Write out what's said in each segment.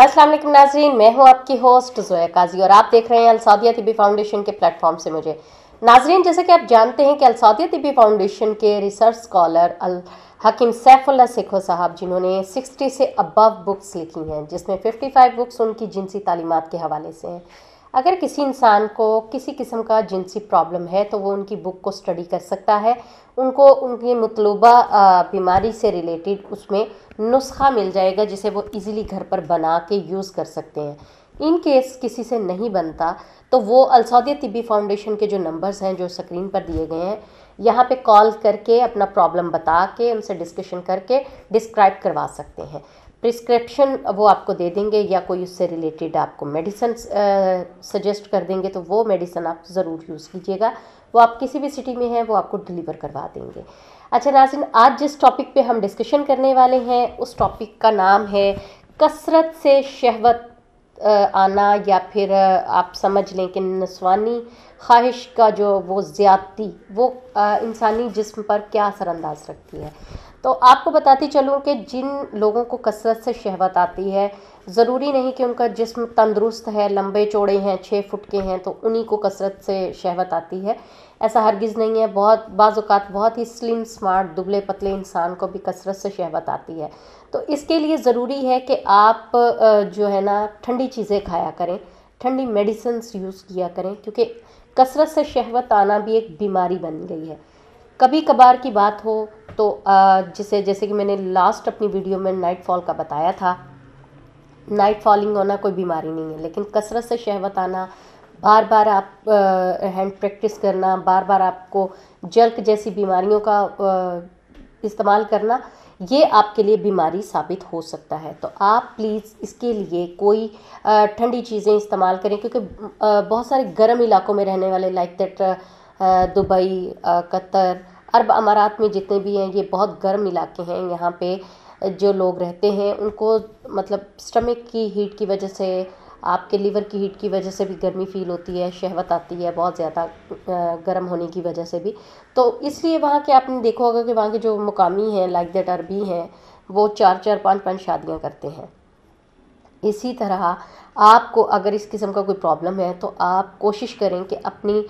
असलम नाजरीन मैं हूं आपकी होस्ट जोया काजी और आप देख रहे हैं अलसादिया तबी फाउंडेशन के प्लेटफॉर्म से मुझे नाजरीन जैसे कि आप जानते हैं कि अलसादिया तबी फाउंडेशन के रिसर्च स्कॉलर अल हकीम सैफुल्ला सिखो साहब जिन्होंने 60 से अबव बुक्स लिखी हैं जिसमें 55 बुक्स उनकी जिनसी तालीमत के हवाले से हैं अगर किसी इंसान को किसी किस्म का जिनसी प्रॉब्लम है तो वो उनकी बुक को स्टडी कर सकता है उनको उनकी मतलूबा बीमारी से रिलेटेड उसमें नुस्खा मिल जाएगा जिसे वो इजीली घर पर बना के यूज़ कर सकते हैं इन केस किसी से नहीं बनता तो वो अलसौदिया तिबी फाउंडेशन के जो नंबर्स हैं जो स्क्रीन पर दिए गए हैं यहाँ पे कॉल करके अपना प्रॉब्लम बता के उनसे डिस्कशन करके डिस्क्राइब करवा सकते हैं प्रिस्क्रिप्शन वो आपको दे देंगे या कोई उससे रिलेटेड आपको मेडिसन सजेस्ट कर देंगे तो वो मेडिसन आप ज़रूर यूज़ कीजिएगा वो आप किसी भी सिटी में हैं वो आपको डिलीवर करवा देंगे अच्छा नाजिन आज जिस टॉपिक पे हम डिस्कशन करने वाले हैं उस टॉपिक का नाम है कसरत से शहवत आना या फिर आप समझ लें कि नस्वानी ख्वाहिश का जो वो ज़्यादती वो इंसानी जिस्म पर क्या असरअंदाज रखती है तो आपको बताती चलूँ कि जिन लोगों को कसरत से शहवत आती है ज़रूरी नहीं कि उनका जिस्म तंदरुस्त है लंबे चौड़े हैं छः फुट के हैं तो उन्हीं को कसरत से शहवत आती है ऐसा हरगिज़ नहीं है बहुत बाज़ात बहुत ही स्लिम स्मार्ट दुबले पतले इंसान को भी कसरत से शहवत आती है तो इसके लिए ज़रूरी है कि आप जो है ना ठंडी चीज़ें खाया करें ठंडी मेडिसिन यूज़ किया करें क्योंकि कसरत से शहवत आना भी एक बीमारी बन गई है कभी कभार की बात हो तो जैसे जैसे कि मैंने लास्ट अपनी वीडियो में नाइट फॉल का बताया था नाइट फॉलिंग होना कोई बीमारी नहीं है लेकिन कसरत से शहवत आना बार बार आप हैंड प्रैक्टिस करना बार बार आपको जल्क जैसी बीमारियों का इस्तेमाल करना ये आपके लिए बीमारी साबित हो सकता है तो आप प्लीज़ इसके लिए कोई ठंडी चीज़ें इस्तेमाल करें क्योंकि बहुत सारे गर्म इलाकों में रहने वाले लाइक दैट दुबई कतर अरब अमारात में जितने भी हैं ये बहुत गर्म इलाके हैं यहाँ पे जो लोग रहते हैं उनको मतलब स्टमक की हीट की वजह से आपके लीवर की हीट की वजह से भी गर्मी फील होती है शहवत आती है बहुत ज़्यादा गर्म होने की वजह से भी तो इसलिए वहाँ के आपने देखा होगा कि वहाँ के जो मुकामी हैं लाइक दैट अरबी हैं वो चार चार पाँच पाँच शादियाँ करते हैं इसी तरह आपको अगर इस किस्म का कोई प्रॉब्लम है तो आप कोशिश करें कि अपनी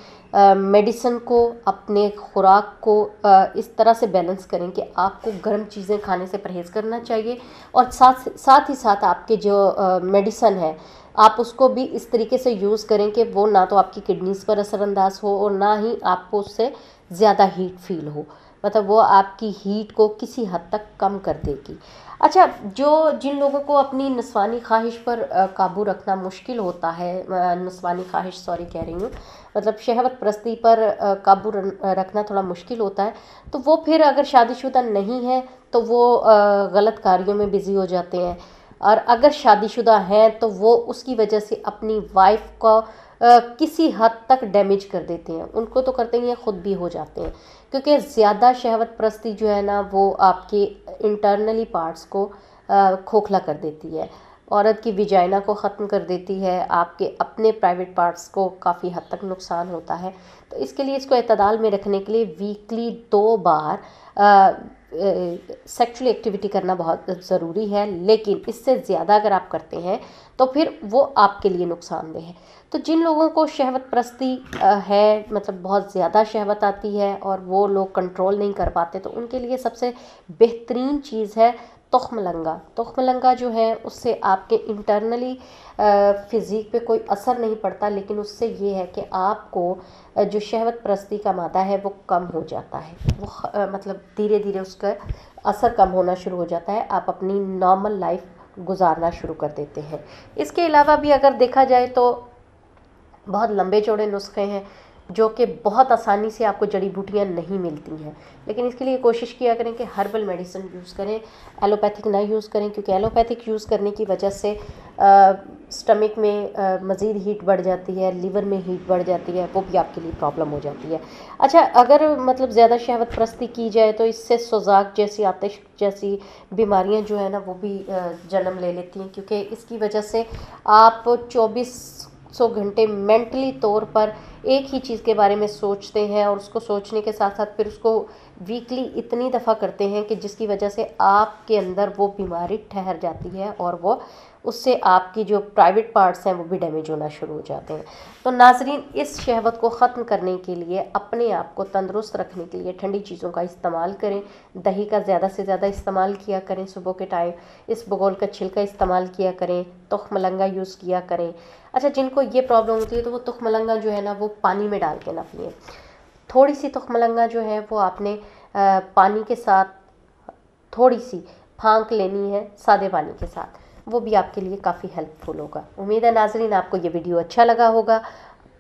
मेडिसन को अपने खुराक को आ, इस तरह से बैलेंस करें कि आपको गर्म चीज़ें खाने से परहेज़ करना चाहिए और साथ साथ ही साथ आपके जो मेडिसन है आप उसको भी इस तरीके से यूज़ करें कि वो ना तो आपकी किडनीज़ पर असरअंदाज हो और ना ही आपको उससे ज़्यादा हीट फील हो मतलब वो आपकी हीट को किसी हद तक कम कर देगी अच्छा जो जिन लोगों को अपनी नस्वानी ख्वाहिश पर काबू रखना मुश्किल होता है नस्वानी ख्वाहिश सॉरी कह रही हूँ मतलब शहवत प्रस्ती पर काबू रखना थोड़ा मुश्किल होता है तो वो फिर अगर शादीशुदा नहीं है तो वो गलत कार्यों में बिज़ी हो जाते हैं और अगर शादीशुदा हैं तो वो उसकी वजह से अपनी वाइफ का किसी हद तक डैमेज कर देते हैं उनको तो करते ही हैं ख़ुद भी हो जाते हैं क्योंकि ज़्यादा शहवत प्रस्ती जो है ना वो आपके इंटरनली पार्ट्स को खोखला कर देती है औरत की विजाइना को ख़त्म कर देती है आपके अपने प्राइवेट पार्ट्स को काफ़ी हद तक नुकसान होता है तो इसके लिए इसको अतदाल में रखने के लिए वीकली दो बार सेक्सुअल एक्टिविटी करना बहुत ज़रूरी है लेकिन इससे ज़्यादा अगर आप करते हैं तो फिर वो आपके लिए नुकसानदेह है तो जिन लोगों को शहवत प्रस्ती है मतलब बहुत ज़्यादा शहवत आती है और वो लोग कंट्रोल नहीं कर पाते तो उनके लिए सबसे बेहतरीन चीज़ है तोहमलंगा लंगा जो है उससे आपके इंटरनली फिज़ीक पे कोई असर नहीं पड़ता लेकिन उससे ये है कि आपको जो शहवत परस्ती का मादा है वो कम हो जाता है वो मतलब धीरे धीरे उसका असर कम होना शुरू हो जाता है आप अपनी नॉर्मल लाइफ गुजारना शुरू कर देते हैं इसके अलावा भी अगर देखा जाए तो बहुत लंबे चौड़े नुस्खे हैं जो कि बहुत आसानी से आपको जड़ी बूटियाँ नहीं मिलती हैं लेकिन इसके लिए कोशिश किया करें कि हर्बल मेडिसिन यूज़ करें एलोपैथिक ना यूज़ करें क्योंकि एलोपैथिक यूज़ करने की वजह से स्टमक में आ, मज़ीद हीट बढ़ जाती है लीवर में हीट बढ़ जाती है वो भी आपके लिए प्रॉब्लम हो जाती है अच्छा अगर मतलब ज़्यादा शहवत प्रस्ती की जाए तो इससे सोजाक जैसी आतिश जैसी बीमारियाँ जो है ना वो भी जन्म ले लेती हैं क्योंकि इसकी वजह से आप चौबीस सौ घंटे मेंटली तौर पर एक ही चीज़ के बारे में सोचते हैं और उसको सोचने के साथ साथ फिर उसको वीकली इतनी दफ़ा करते हैं कि जिसकी वजह से आपके अंदर वो बीमारी ठहर जाती है और वो उससे आपकी जो प्राइवेट पार्ट्स हैं वो भी डैमेज होना शुरू हो जाते हैं तो नाजरीन इस शहवत को ख़त्म करने के लिए अपने आप को तंदुरुस्त रखने के लिए ठंडी चीज़ों का इस्तेमाल करें दही का ज़्यादा से ज़्यादा इस्तेमाल किया करें सुबह के टाइम इस बगोल का छिलका इस्तेमाल किया करें तुख मलंगा यूज़ किया करें अच्छा जिनको ये प्रॉब्लम होती है तो वो तुख मलंगा जो है ना वो पानी में डाल के ना पिए थोड़ी सी तुख मलंगा जो है वो आपने पानी के साथ थोड़ी सी फांक लेनी है सादे पानी के साथ वो भी आपके लिए काफ़ी हेल्पफुल होगा उम्मीद है नाजरीन आपको ये वीडियो अच्छा लगा होगा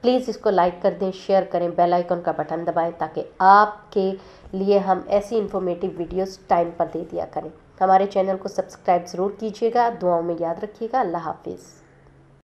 प्लीज़ इसको लाइक कर दें शेयर करें बेल आइकन का बटन दबाएं ताकि आपके लिए हम ऐसी इन्फॉर्मेटिव वीडियोस टाइम पर दे दिया करें हमारे चैनल को सब्सक्राइब ज़रूर कीजिएगा दुआओं में याद रखिएगा अल्लाह हाफिज़